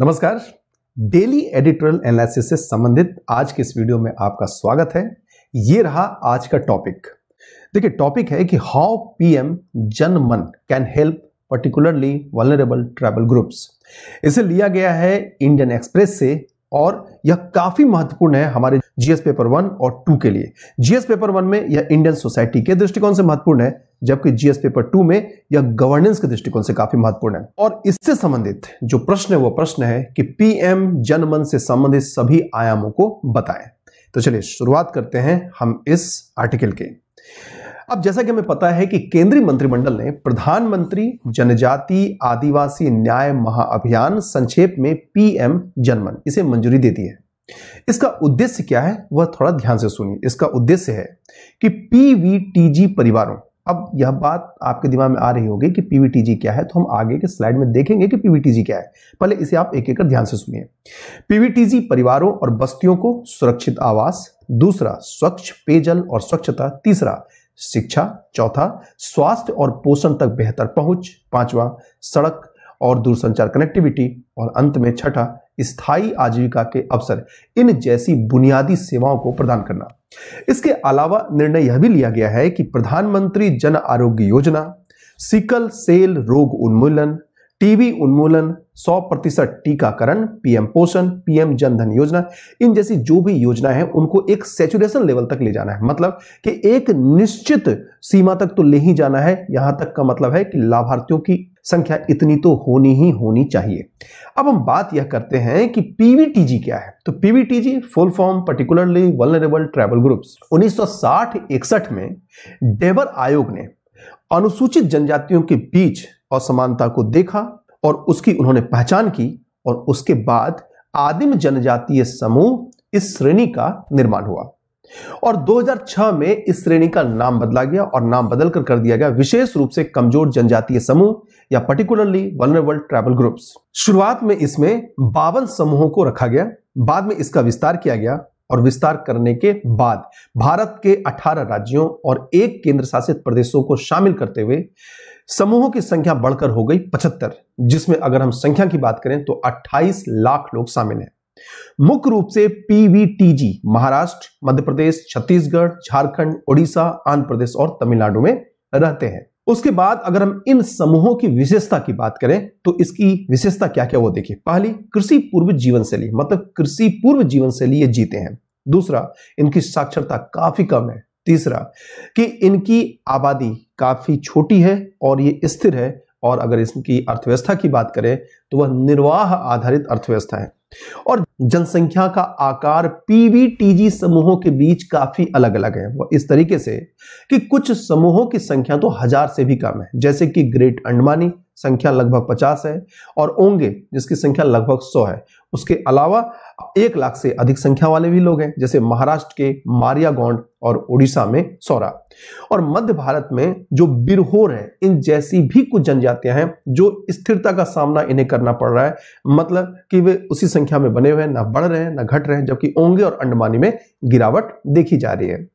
नमस्कार daily editorial analysis से संबंधित आज के इस वीडियो में आपका स्वागत है ये रहा आज का टॉपिक देखिए टॉपिक है कि how PM Jan Man can help particularly vulnerable tribal groups इसे लिया गया है इंडियन एक्सप्रेस से और यह काफी महत्वपूर्ण है हमारे जीएस पेपर वन और टू के लिए जीएस पेपर वन में यह इंडियन सोसाइटी के दृष्टिकोण से महत्वपूर्ण है जबकि जीएस पेपर टू में यह गवर्नेंस के दृष्टिकोण से काफी महत्वपूर्ण है और इससे संबंधित जो प्रश्न है वह प्रश्न है कि पीएम जनमन से संबंधित सभी आयामों को बताएं तो चलिए शुरुआत करते हैं हम इस आर्टिकल के अब जैसा कि हमें पता है कि केंद्रीय मंत्रिमंडल ने प्रधानमंत्री जनजाति आदिवासी न्याय महाअभियान संक्षेप में पीएम जनमन इसे मंजूरी दे दी है इसका उद्देश्य क्या है वह थोड़ा ध्यान से सुनिए इसका उद्देश्य है कि पीवीटीजी परिवारों अब यह बात आपके दिमाग में आ रही होगी कि पीवीटीजी क्या है तो हम आगे के स्लाइड में देखेंगे कि पीवीटीजी क्या है पहले इसे आप एक एक कर ध्यान से सुनिए पीवीटीजी परिवारों और बस्तियों को सुरक्षित आवास दूसरा स्वच्छ पेयजल और स्वच्छता तीसरा शिक्षा चौथा स्वास्थ्य और पोषण तक बेहतर पहुंच पांचवा सड़क और दूरसंचार कनेक्टिविटी और अंत में छठा स्थायी आजीविका के अवसर इन जैसी बुनियादी सेवाओं को प्रदान करना इसके अलावा निर्णय यह भी लिया गया है कि प्रधानमंत्री जन आरोग्य योजना सिकल सेल रोग उन्मूलन टीबी उन्मूलन 100 प्रतिशत टीकाकरण पीएम पोषण पीएम जनधन योजना इन जैसी जो भी योजना है उनको एक सेचुरेशन लेवल तक ले जाना है मतलब कि एक निश्चित सीमा तक तो ले ही जाना है यहां तक का मतलब है कि लाभार्थियों की संख्या इतनी तो होनी ही होनी चाहिए अब हम बात यह करते हैं कि पीवीटीजी क्या है तो PVTG full form particularly vulnerable tribal group उन्नीस सौ में डेबर आयोग ने अनुसूचित जनजातियों के बीच असमानता को देखा और उसकी उन्होंने पहचान की और उसके बाद आदिम जनजातीय समूह इस श्रेणी का निर्माण हुआ और 2006 में इस श्रेणी का नाम बदला गया और नाम बदलकर कर दिया गया विशेष रूप से कमजोर जनजातीय समूह या पर्टिकुलरली वनरेबल ट्राइबल ग्रुप्स शुरुआत में इसमें बावन समूहों को रखा गया बाद में इसका विस्तार किया गया और विस्तार करने के बाद भारत के 18 राज्यों और एक केंद्र शासित प्रदेशों को शामिल करते हुए समूहों की संख्या बढ़कर हो गई 75 जिसमें अगर हम संख्या की बात करें तो 28 लाख लोग शामिल हैं मुख्य रूप से पीवीटीजी महाराष्ट्र मध्य प्रदेश छत्तीसगढ़ झारखंड ओडिशा आंध्र प्रदेश और तमिलनाडु में रहते हैं उसके बाद अगर हम इन समूहों की विशेषता की बात करें तो इसकी विशेषता क्या क्या वो देखिए पहली कृषि पूर्व जीवन शैली मतलब कृषि पूर्व जीवन शैली ये जीते हैं दूसरा इनकी साक्षरता काफी कम है तीसरा कि इनकी आबादी काफ़ी छोटी है और ये स्थिर है और अगर इसकी अर्थव्यवस्था की बात करें तो वह निर्वाह आधारित अर्थव्यवस्था है और जनसंख्या का आकार पीवीटीजी समूहों के बीच काफी अलग अलग है वह इस तरीके से कि कुछ समूहों की संख्या तो हजार से भी कम है जैसे कि ग्रेट अंडमानी संख्या लगभग पचास है और ओंगे जिसकी संख्या लगभग सौ है उसके अलावा एक लाख से अधिक संख्या वाले भी लोग हैं जैसे महाराष्ट्र के मारियागौंड और उड़ीसा में सौरा और मध्य भारत में जो बिरहोर है इन जैसी भी कुछ जनजातियां हैं जो स्थिरता का सामना इन्हें करना पड़ रहा है मतलब कि वे उसी संख्या में बने हुए हैं ना बढ़ रहे हैं ना घट रहे हैं जबकि ओंगे और अंडमानी में गिरावट देखी जा रही है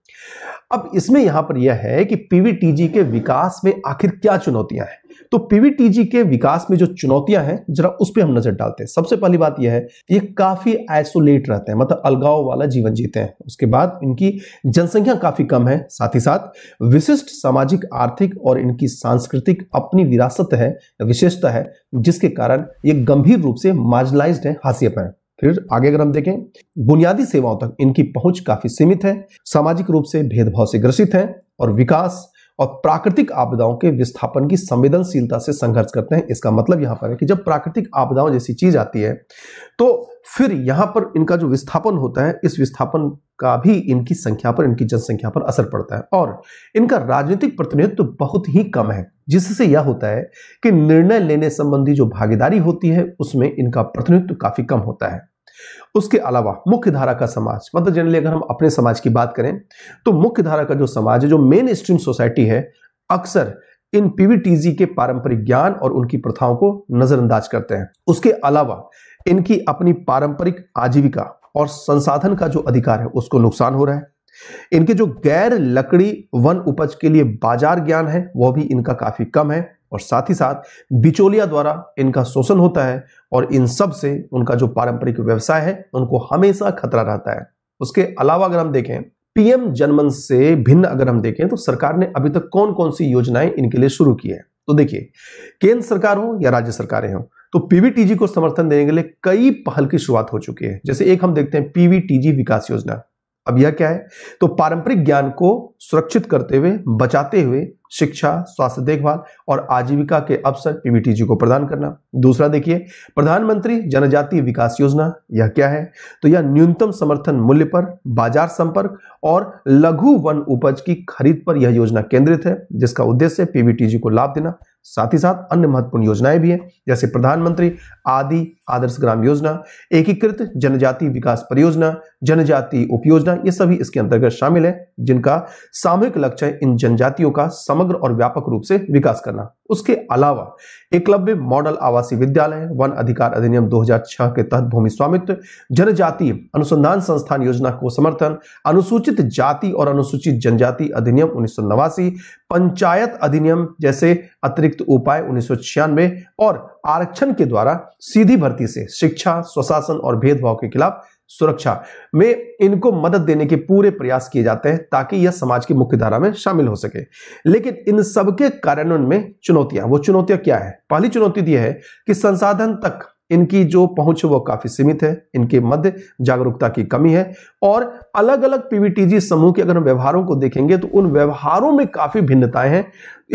अब इसमें यहां पर यह है कि पीवीटीजी के विकास में आखिर क्या चुनौतियां हैं तो पीवीटीजी के विकास में जो चुनौतियां हैं जरा उस पर हम नजर डालते हैं सबसे पहली बात यह है ये काफी आइसोलेट रहते हैं मतलब अलगाव वाला जीवन जीते हैं उसके बाद इनकी जनसंख्या काफी कम है साथ ही साथ विशिष्ट सामाजिक आर्थिक और इनकी सांस्कृतिक अपनी विरासत है विशेषता है जिसके कारण ये गंभीर रूप से मार्जलाइज है हाशिए पर फिर आगे अगर हम देखें बुनियादी सेवाओं तक इनकी पहुंच काफी सीमित है सामाजिक रूप से भेदभाव से ग्रसित है और विकास और प्राकृतिक आपदाओं के विस्थापन की संवेदनशीलता से संघर्ष करते हैं इसका मतलब यहां पर है कि जब प्राकृतिक आपदाओं जैसी चीज आती है तो फिर यहां पर इनका जो विस्थापन होता है इस विस्थापन का भी इनकी संख्या पर इनकी जनसंख्या पर असर पड़ता है और इनका राजनीतिक प्रतिनिधित्व तो बहुत ही कम है जिससे यह होता है कि निर्णय लेने संबंधी जो भागीदारी होती है उसमें इनका प्रतिनिधित्व तो काफी कम होता है उसके अलावा मुख्य धारा का समाज मतलब जनरली अगर हम अपने समाज की बात करें तो मुख्य धारा का जो समाज है जो मेन स्ट्रीम सोसाइटी है अक्सर इन पीवीटीजी के पारंपरिक ज्ञान और उनकी प्रथाओं को नजरअंदाज करते हैं उसके अलावा इनकी अपनी पारंपरिक आजीविका और संसाधन का जो अधिकार है उसको नुकसान हो रहा है इनके जो गैर लकड़ी वन उपज के लिए बाजार ज्ञान है वह भी इनका काफी कम है और साथ ही साथ बिचौलिया द्वारा इनका शोषण होता है और इन सब से उनका जो पारंपरिक व्यवसाय है उनको हमेशा खतरा रहता है उसके अलावा अगर हम देखें पीएम जनमन से भिन्न अगर हम देखें तो सरकार ने अभी तक कौन कौन सी योजनाएं इनके लिए शुरू की है तो देखिए केंद्र सरकार हो या राज्य सरकारें हो तो पीवीटीजी को समर्थन देने के लिए कई पहल की शुरुआत हो चुकी है जैसे एक हम देखते हैं पीवीटीजी विकास योजना अब यह क्या है तो पारंपरिक ज्ञान को सुरक्षित करते हुए बचाते हुए शिक्षा स्वास्थ्य देखभाल और आजीविका के अवसर पीवीटीजी को प्रदान करना दूसरा देखिए प्रधानमंत्री जनजातीय विकास योजना यह क्या है तो यह न्यूनतम समर्थन मूल्य पर बाजार संपर्क और लघु वन उपज की खरीद पर यह योजना केंद्रित है जिसका उद्देश्य पीवीटीजी को लाभ देना साथ ही साथ अन्य महत्वपूर्ण योजनाएं भी हैं जैसे प्रधानमंत्री आदि आदर्श ग्राम योजना एकीकृत जनजाति विकास परियोजना जनजाति उपयोजना ये सभी इसके अंतर्गत शामिल है जिनका सामूहिक लक्ष्य है इन जनजातियों का समग्र और व्यापक रूप से विकास करना उसके अलावा एकलव्य मॉडल आवासीय विद्यालय वन अधिकार अधिनियम 2006 के तहत भूमि स्वामित्व जनजातीय अनुसंधान संस्थान योजना को समर्थन अनुसूचित जाति और अनुसूचित जनजाति अधिनियम उन्नीस पंचायत अधिनियम जैसे अतिरिक्त उपाय उन्नीस और आरक्षण के द्वारा सीधी भर्ती से शिक्षा स्वशासन और भेदभाव के खिलाफ सुरक्षा में इनको मदद देने के पूरे प्रयास किए जाते हैं ताकि यह समाज की मुख्य धारा में शामिल हो सके लेकिन इन सबके कार्यान्वयन में चुनौतियां वो चुनौतियां क्या है पहली चुनौती तो यह है कि संसाधन तक इनकी जो पहुंच वह वो काफी सीमित है इनके मध्य जागरूकता की कमी है और अलग अलग पीवीटीजी समूह के अगर हम व्यवहारों को देखेंगे तो उन व्यवहारों में काफी भिन्नताएं हैं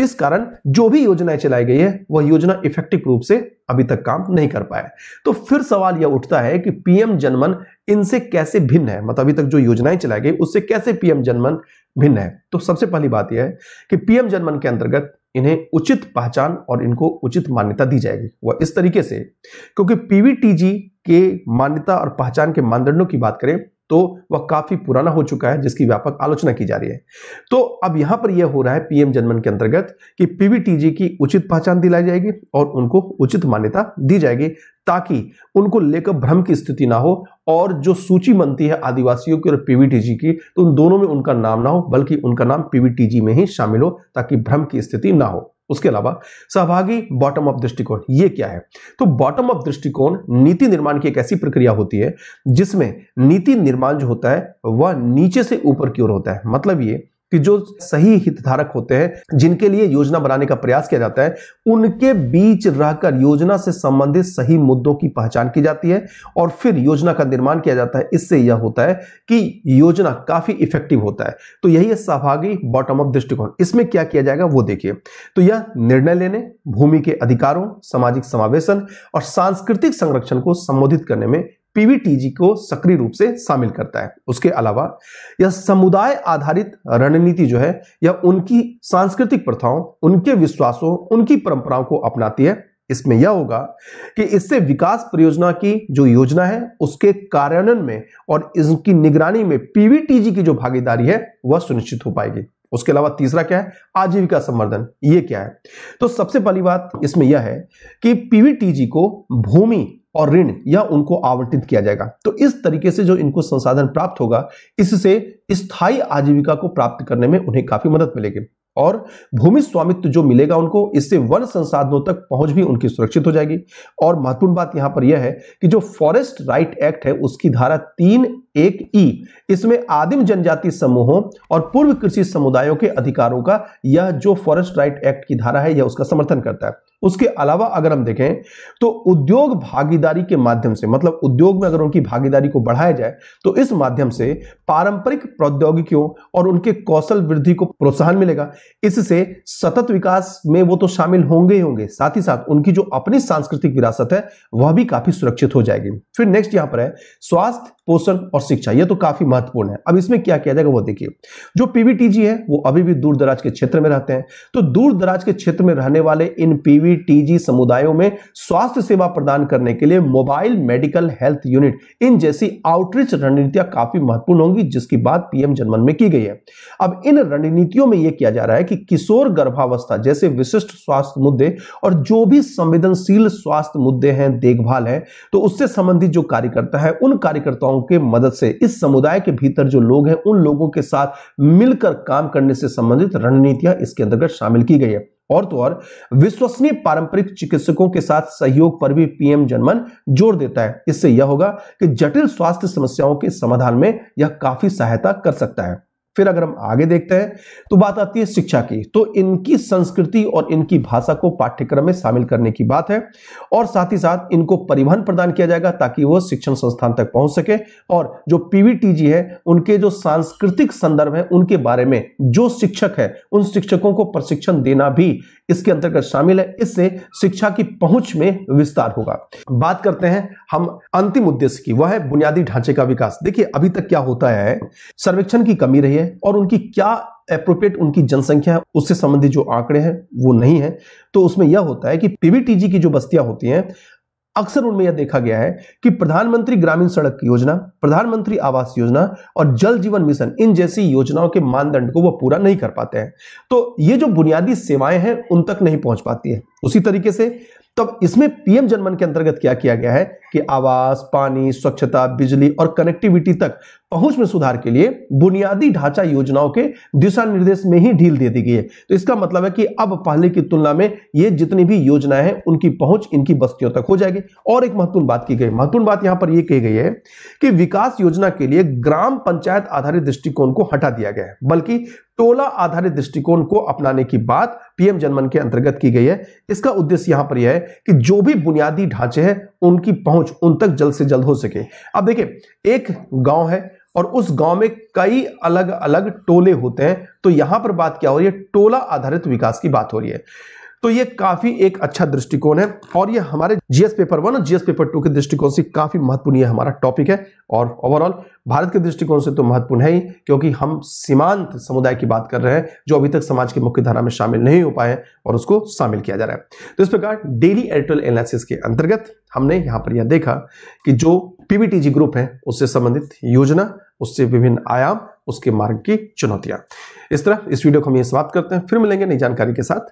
इस कारण जो भी योजनाएं चलाई गई है वह योजना इफेक्टिव रूप से अभी तक काम नहीं कर पाया तो फिर सवाल यह उठता है कि पीएम जनमन इनसे कैसे भिन्न है मतलब अभी तक जो योजनाएं चलाई गई उससे कैसे पीएम जनमन भिन्न है तो सबसे पहली बात यह है कि पीएम जनमन के अंतर्गत इन्हें उचित पहचान और इनको उचित मान्यता दी जाएगी वह इस तरीके से क्योंकि पीवीटीजी के मान्यता और पहचान के मानदंडों की बात करें तो वह काफी पुराना हो चुका है जिसकी व्यापक आलोचना की जा रही है तो अब यहां पर यह हो रहा है पीएम जनमन के अंतर्गत कि पीवीटीजी की उचित पहचान दिलाई जाएगी और उनको उचित मान्यता दी जाएगी ताकि उनको लेकर भ्रम की स्थिति ना हो और जो सूची बनती है आदिवासियों की और पीवीटीजी की तो उन दोनों में उनका नाम ना हो बल्कि उनका नाम पीवीटीजी में ही शामिल हो ताकि भ्रम की स्थिति ना हो उसके अलावा सहभागी बॉटम अप दृष्टिकोण ये क्या है तो बॉटम अप दृष्टिकोण नीति निर्माण की एक ऐसी प्रक्रिया होती है जिसमें नीति निर्माण जो होता है वह नीचे से ऊपर की ओर होता है मतलब ये कि जो सही हितधारक होते हैं जिनके लिए योजना बनाने का प्रयास किया जाता है उनके बीच रहकर योजना से संबंधित सही मुद्दों की पहचान की जाती है और फिर योजना का निर्माण किया जाता है इससे यह होता है कि योजना काफी इफेक्टिव होता है तो यही है सहभागी बॉटम अप दृष्टिकोण इसमें क्या किया जाएगा वो देखिए तो यह निर्णय लेने भूमि के अधिकारों सामाजिक समावेशन और सांस्कृतिक संरक्षण को संबोधित करने में पीवीटीजी को सक्रिय रूप से शामिल करता है उसके अलावा यह समुदाय आधारित रणनीति जो है यह उनकी सांस्कृतिक प्रथाओं उनके विश्वासों उनकी परंपराओं को अपनाती है इसमें यह होगा कि इससे विकास परियोजना की जो योजना है उसके कार्यान्वयन में और इसकी निगरानी में पीवीटीजी की जो भागीदारी है वह सुनिश्चित हो पाएगी उसके अलावा तीसरा क्या है आजीविका संवर्धन ये क्या है तो सबसे पहली बात इसमें यह है कि पीवीटीजी को भूमि और ऋण यह उनको आवंटित किया जाएगा तो इस तरीके से जो इनको संसाधन प्राप्त होगा इससे स्थायी आजीविका को प्राप्त करने में उन्हें काफी मदद मिलेगी और भूमि स्वामित्व जो मिलेगा उनको इससे वन संसाधनों तक पहुंच भी उनकी सुरक्षित हो जाएगी और महत्वपूर्ण बात यहां पर यह है कि जो फॉरेस्ट राइट एक्ट है उसकी धारा तीन एक ई इसमें आदिम जनजाति समूहों और पूर्व कृषि समुदायों के अधिकारों का यह जो फॉरेस्ट राइट एक्ट की धारा है यह उसका समर्थन करता है उसके अलावा अगर हम देखें तो उद्योग भागीदारी के माध्यम से मतलब उद्योग में अगर उनकी भागीदारी को बढ़ाया जाए तो इस माध्यम से पारंपरिक प्रौद्योगिकियों और उनके कौशल वृद्धि को प्रोत्साहन मिलेगा इससे सतत विकास में वो तो शामिल होंगे ही होंगे साथ ही साथ उनकी जो अपनी सांस्कृतिक विरासत है वह भी काफी सुरक्षित हो जाएगी फिर नेक्स्ट यहां पर है स्वास्थ्य पोषण और क्रॉस शिक्षा यह तो काफी महत्वपूर्ण है अब इसमें क्या किया जाएगा वो देखिए जो पीवीटीजी है वो अभी भी दूर दराज के क्षेत्र में रहते हैं तो दूर दराज के क्षेत्र में रहने वाले इन पीवीटीजी समुदायों में स्वास्थ्य सेवा प्रदान करने के लिए मोबाइल मेडिकल हेल्थ यूनिट इन जैसी आउटरीच रणनीतियां काफी महत्वपूर्ण होंगी जिसकी बात पीएम जनमन में की गई है अब इन रणनीतियों में यह किया जा रहा है कि किशोर गर्भावस्था जैसे विशिष्ट स्वास्थ्य मुद्दे और जो भी संवेदनशील स्वास्थ्य मुद्दे हैं देखभाल है तो उससे संबंधित जो कार्यकर्ता है उन कार्यकर्ताओं के मदद मदद से इस समुदाय के भीतर जो लोग हैं उन लोगों के साथ मिलकर काम करने से संबंधित रणनीतियां इसके अंतर्गत शामिल की गई है और तो और विश्वसनीय पारंपरिक चिकित्सकों के साथ सहयोग पर भी पीएम जनमन जोर देता है इससे यह होगा कि जटिल स्वास्थ्य समस्याओं के समाधान में यह काफी सहायता कर सकता है फिर अगर हम आगे देखते हैं तो बात आती है शिक्षा की तो इनकी संस्कृति और इनकी भाषा को पाठ्यक्रम में शामिल करने की बात है और साथ ही साथ इनको परिवहन प्रदान किया जाएगा ताकि वो शिक्षण संस्थान तक पहुंच सके और जो पीवीटीजी है उनके जो सांस्कृतिक संदर्भ है उनके बारे में जो शिक्षक है उन शिक्षकों को प्रशिक्षण देना भी इसके अंतर्गत शामिल है इससे शिक्षा की पहुंच में विस्तार होगा बात करते हैं हम अंतिम उद्देश्य की वह है बुनियादी ढांचे का विकास देखिए अभी तक क्या होता है सर्वेक्षण की कमी रही है हैं और उनकी क्या अप्रोप्रिएट उनकी जनसंख्या है उससे संबंधित जो आंकड़े हैं वो नहीं है तो उसमें यह होता है कि पीबीटीजी की जो बस्तियां होती हैं अक्सर उनमें यह देखा गया है कि प्रधानमंत्री ग्रामीण सड़क योजना प्रधानमंत्री आवास योजना और जल जीवन मिशन इन जैसी योजनाओं के मानदंड को वह पूरा नहीं कर पाते हैं तो ये जो बुनियादी सेवाएं हैं उन तक नहीं पहुंच पाती है उसी तरीके से तब इसमें पीएम जनमन के अंतर्गत क्या किया गया है कि आवास पानी स्वच्छता बिजली और कनेक्टिविटी तक पहुंच में सुधार के लिए बुनियादी ढांचा योजनाओं के दिशा निर्देश में ही ढील दे दी गई है तो इसका मतलब है कि अब पहले की तुलना में ये जितनी भी योजनाएं हैं उनकी पहुंच इनकी बस्तियों तक हो जाएगी और एक महत्वपूर्ण बात की गई महत्वपूर्ण बात यहां पर यह कही गई है कि विकास योजना के लिए ग्राम पंचायत आधारित दृष्टिकोण को हटा दिया गया है बल्कि टोला आधारित दृष्टिकोण को अपनाने की बात पीएम जनमन के अंतर्गत की गई है इसका उद्देश्य यहां पर यह है कि जो भी बुनियादी ढांचे हैं उनकी पहुंच पहुंच उन तक जल्द से जल्द हो सके अब देखिए एक गांव है और उस गांव में कई अलग अलग टोले होते हैं तो यहां पर बात क्या हो रही है टोला आधारित विकास की बात हो रही है तो ये काफी एक अच्छा दृष्टिकोण है और ये हमारे जीएस पेपर वन और जीएस पेपर टू के दृष्टिकोण से काफी महत्वपूर्ण ये हमारा टॉपिक है और ओवरऑल भारत के दृष्टिकोण से तो महत्वपूर्ण है ही क्योंकि हम सीमांत समुदाय की बात कर रहे हैं जो अभी तक समाज की मुख्य धारा में शामिल नहीं हो पाए और उसको शामिल किया जा रहा है तो इस प्रकार डेली एडिटोरियल एनालिसिस के अंतर्गत हमने यहाँ पर यह देखा कि जो पीबीटीजी ग्रुप है उससे संबंधित योजना उससे विभिन्न आयाम उसके मार्ग की चुनौतियां इस तरह इस वीडियो को हम ये समाप्त करते हैं फिर मिलेंगे नई जानकारी के साथ